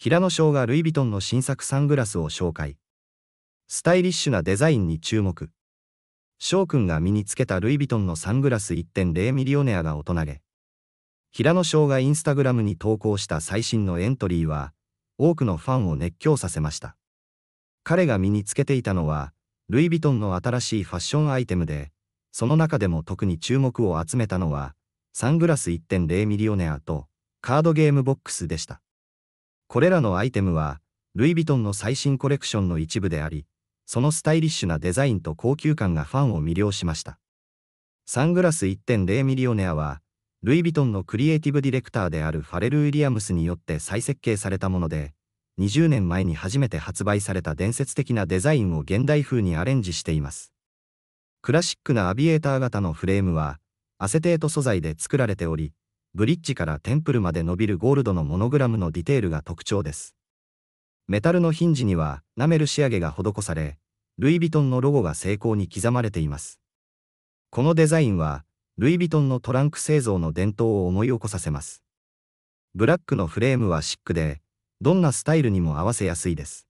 平野翔がルイ・ヴィトンの新作サングラスを紹介。スタイリッシュなデザインに注目。翔くんが身につけたルイ・ヴィトンのサングラス1.0ミリオネアが大人げ。平野翔がインスタグラムに投稿した最新のエントリーは、多くのファンを熱狂させました。彼が身につけていたのは、ルイ・ヴィトンの新しいファッションアイテムで、その中でも特に注目を集めたのは、サングラス1.0ミリオネアとカードゲームボックスでした。これらのアイテムは、ルイ・ヴィトンの最新コレクションの一部であり、そのスタイリッシュなデザインと高級感がファンを魅了しました。サングラス1.0ミリオネアは、ルイ・ヴィトンのクリエイティブディレクターであるファレル・ウィリアムスによって再設計されたもので、20年前に初めて発売された伝説的なデザインを現代風にアレンジしています。クラシックなアビエーター型のフレームは、アセテート素材で作られており、ブリッジからテンプルまで伸びるゴールドのモノグラムのディテールが特徴です。メタルのヒンジにはナメル仕上げが施され、ルイ・ヴィトンのロゴが精巧に刻まれています。このデザインは、ルイ・ヴィトンのトランク製造の伝統を思い起こさせます。ブラックのフレームはシックで、どんなスタイルにも合わせやすいです。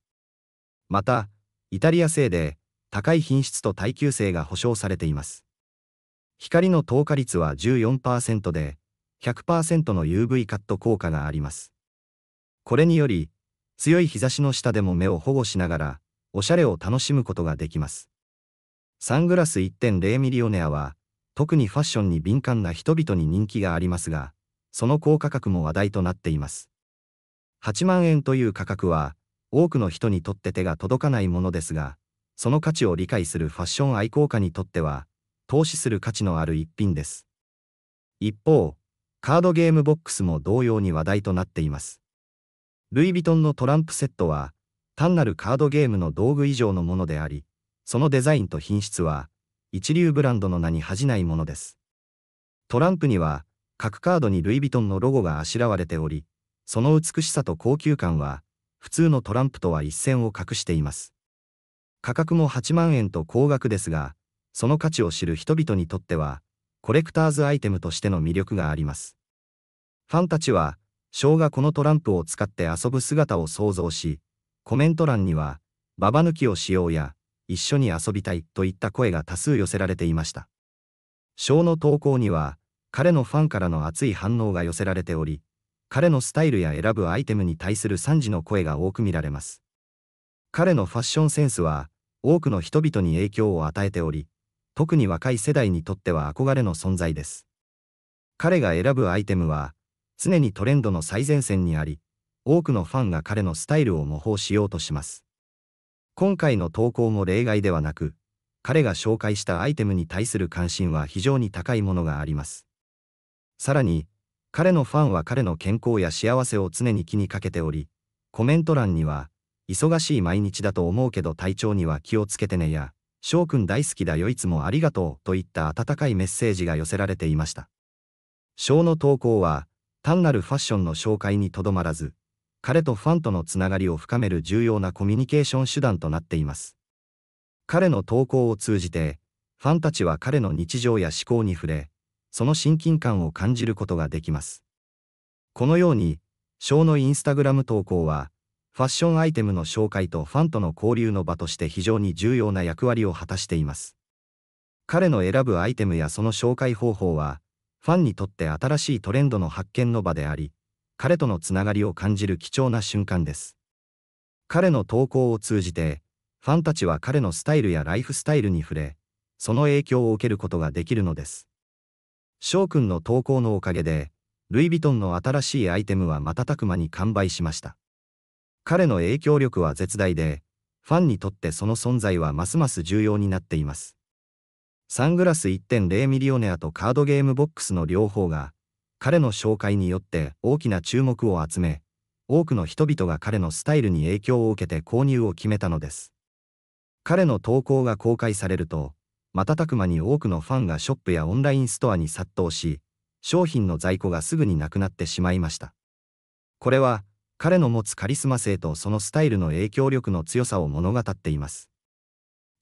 また、イタリア製で、高い品質と耐久性が保証されています。光の透過率は14%で、100%の UV カット効果があります。これにより、強い日差しの下でも目を保護しながら、おしゃれを楽しむことができます。サングラス1.0ミリオネアは、特にファッションに敏感な人々に人気がありますが、その高価格も話題となっています。8万円という価格は、多くの人にとって手が届かないものですが、その価値を理解するファッション愛好家にとっては、投資する価値のある一品です。一方、カードゲームボックスも同様に話題となっています。ルイ・ヴィトンのトランプセットは、単なるカードゲームの道具以上のものであり、そのデザインと品質は、一流ブランドの名に恥じないものです。トランプには、各カードにルイ・ヴィトンのロゴがあしらわれており、その美しさと高級感は、普通のトランプとは一線を画しています。価格も8万円と高額ですが、その価値を知る人々にとっては、コレクターズアイテムとしての魅力があります。ファンたちは、ショーがこのトランプを使って遊ぶ姿を想像し、コメント欄には、ババ抜きをしようや、一緒に遊びたいといった声が多数寄せられていました。ショーの投稿には、彼のファンからの熱い反応が寄せられており、彼のスタイルや選ぶアイテムに対する賛辞の声が多く見られます。彼のファッションセンスは、多くの人々に影響を与えており、特に若い世代にとっては憧れの存在です。彼が選ぶアイテムは、常にトレンドの最前線にあり、多くのファンが彼のスタイルを模倣しようとします。今回の投稿も例外ではなく、彼が紹介したアイテムに対する関心は非常に高いものがあります。さらに、彼のファンは彼の健康や幸せを常に気にかけており、コメント欄には、忙しい毎日だと思うけど体調には気をつけてねや、翔くん大好きだよいつもありがとうといった温かいメッセージが寄せられていました。翔の投稿は、単なるファッションの紹介にとどまらず、彼とファンとのつながりを深める重要なコミュニケーション手段となっています。彼の投稿を通じて、ファンたちは彼の日常や思考に触れ、その親近感を感じることができます。このように、ショーのインスタグラム投稿は、ファッションアイテムの紹介とファンとの交流の場として非常に重要な役割を果たしています。彼の選ぶアイテムやその紹介方法は、ファンにとって新しいトレンドの発見の場であり、彼とのつながりを感じる貴重な瞬間です。彼の投稿を通じて、ファンたちは彼のスタイルやライフスタイルに触れ、その影響を受けることができるのです。翔くんの投稿のおかげで、ルイ・ヴィトンの新しいアイテムは瞬く間に完売しました。彼の影響力は絶大で、ファンにとってその存在はますます重要になっています。サングラス1.0ミリオネアとカードゲームボックスの両方が、彼の紹介によって大きな注目を集め、多くの人々が彼のスタイルに影響を受けて購入を決めたのです。彼の投稿が公開されると、瞬く間に多くのファンがショップやオンラインストアに殺到し、商品の在庫がすぐになくなってしまいました。これは、彼の持つカリスマ性とそのスタイルの影響力の強さを物語っています。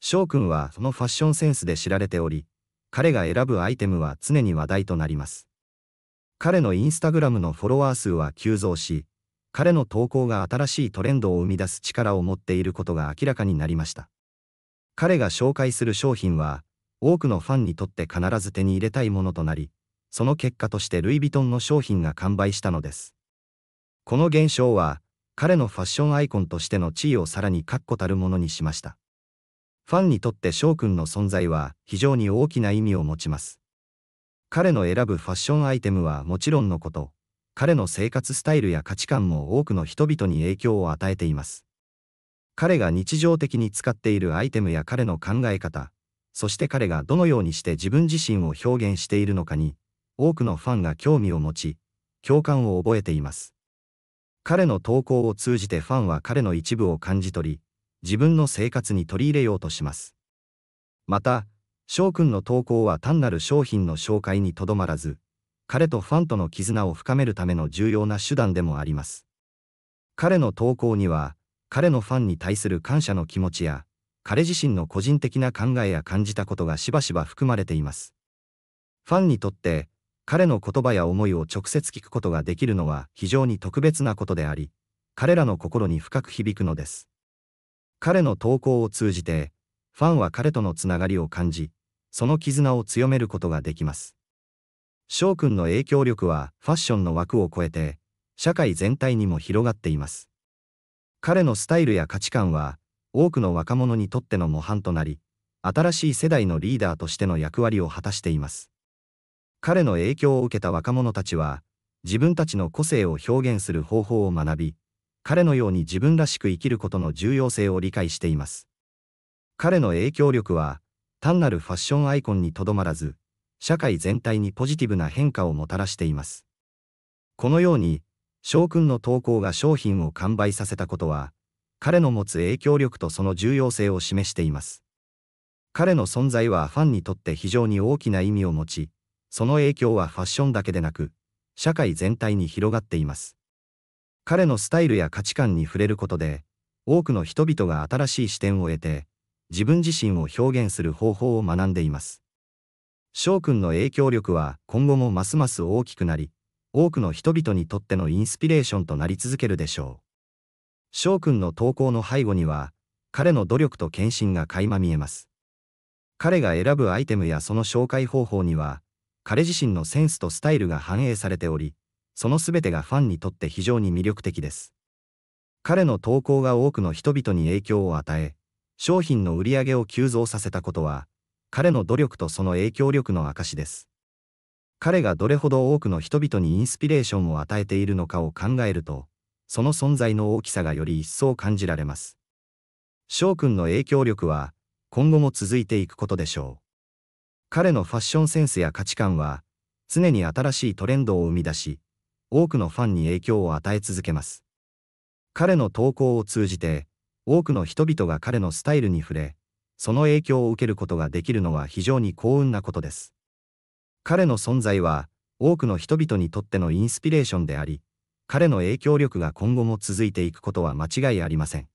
翔くんはそのファッションセンスで知られており、彼が選ぶアイテムは常に話題となります。彼のインスタグラムのフォロワー数は急増し、彼の投稿が新しいトレンドを生み出す力を持っていることが明らかになりました。彼が紹介する商品は、多くのファンにとって必ず手に入れたいものとなり、その結果としてルイ・ヴィトンの商品が完売したのです。この現象は、彼のファッションアイコンとしての地位をさらに確固たるものにしました。ファンにとって翔くんの存在は非常に大きな意味を持ちます。彼の選ぶファッションアイテムはもちろんのこと、彼の生活スタイルや価値観も多くの人々に影響を与えています。彼が日常的に使っているアイテムや彼の考え方、そして彼がどのようにして自分自身を表現しているのかに、多くのファンが興味を持ち、共感を覚えています。彼の投稿を通じてファンは彼の一部を感じ取り、自分の生活に取り入れようとします。また、翔くんの投稿は単なる商品の紹介にとどまらず、彼とファンとの絆を深めるための重要な手段でもあります。彼の投稿には、彼のファンに対する感謝の気持ちや、彼自身の個人的な考えや感じたことがしばしば含まれています。ファンにとって、彼の言葉や思いを直接聞くことができるのは非常に特別なことであり、彼らの心に深く響くのです。彼の投稿を通じて、ファンは彼とのつながりを感じ、その絆を強めることができます。翔くんの影響力はファッションの枠を超えて、社会全体にも広がっています。彼のスタイルや価値観は、多くの若者にとっての模範となり、新しい世代のリーダーとしての役割を果たしています。彼の影響を受けた若者たちは、自分たちの個性を表現する方法を学び、彼のように自分らしく生きることの重要性を理解しています。彼の影響力は、単なるファッションアイコンにとどまらず、社会全体にポジティブな変化をもたらしています。このように、翔くんの投稿が商品を完売させたことは、彼の持つ影響力とその重要性を示しています。彼の存在はファンにとって非常に大きな意味を持ち、その影響はファッションだけでなく、社会全体に広がっています。彼のスタイルや価値観に触れることで、多くの人々が新しい視点を得て、自分自身を表現する方法を学んでいます。翔くんの影響力は今後もますます大きくなり、多くの人々にとってのインスピレーションとなり続けるでしょう。翔くんの投稿の背後には、彼の努力と献身が垣間見えます。彼が選ぶアイテムやその紹介方法には、彼自身のセンスとスタイルが反映されており、その全てがファンにとって非常に魅力的です。彼の投稿が多くの人々に影響を与え、商品の売り上げを急増させたことは、彼の努力とその影響力の証です。彼がどれほど多くの人々にインスピレーションを与えているのかを考えると、その存在の大きさがより一層感じられます。翔くんの影響力は、今後も続いていくことでしょう。彼のファッションセンスや価値観は、常に新しいトレンドを生み出し、多くのファンに影響を与え続けます。彼の投稿を通じて、多くの人々が彼のスタイルに触れ、その影響を受けることができるのは非常に幸運なことです。彼の存在は、多くの人々にとってのインスピレーションであり、彼の影響力が今後も続いていくことは間違いありません。